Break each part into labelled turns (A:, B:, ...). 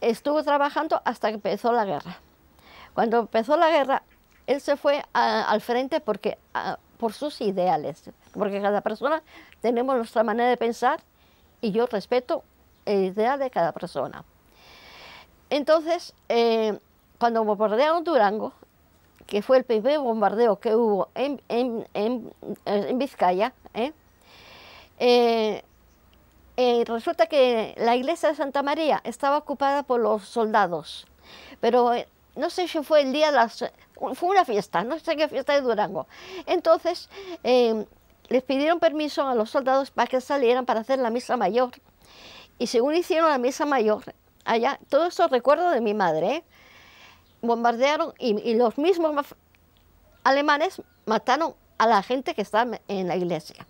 A: estuvo trabajando hasta que empezó la guerra. Cuando empezó la guerra, él se fue al frente porque, por sus ideales, porque cada persona tenemos nuestra manera de pensar y yo respeto el ideal de cada persona. Entonces, eh, cuando bombardearon Durango, que fue el primer bombardeo que hubo en, Vizcaya, ¿eh? Eh, eh, resulta que la iglesia de Santa María estaba ocupada por los soldados, pero eh, no sé si fue el día de las... Eh, fue una fiesta, no sé qué fiesta de Durango. Entonces, em, les pidieron permiso a los soldados para que salieran para hacer la misa mayor. Y según hicieron la misa mayor, allá, todo eso recuerdo de mi madre, bombardearon y, y los mismos alemanes mataron a la gente que estaba en la iglesia.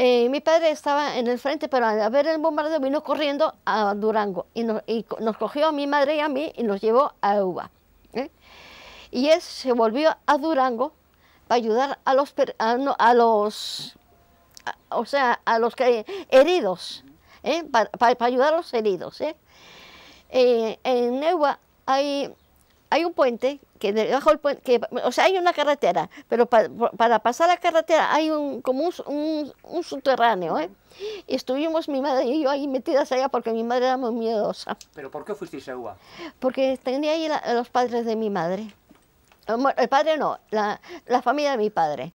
A: Eh, mi padre estaba en el frente, pero al ver el bombardeo vino corriendo a Durango y, nos cogió a mi madre y a mí y nos llevó a Uva. ¿eh? Y él se volvió a Durango para ayudar a los, a, los o sea, a los heridos, ¿eh? para, ayudar a los heridos. en Euba hay hay un puente, que debajo que, o sea, hay una carretera, pero para pasar la carretera hay un, como un, subterráneo, ¿eh? Y estuvimos mi madre y yo ahí metidas allá porque mi madre era muy miedosa. ¿Pero por qué fuisteis a UA? Porque tenía ahí los padres de mi madre. El padre no, la familia de mi padre.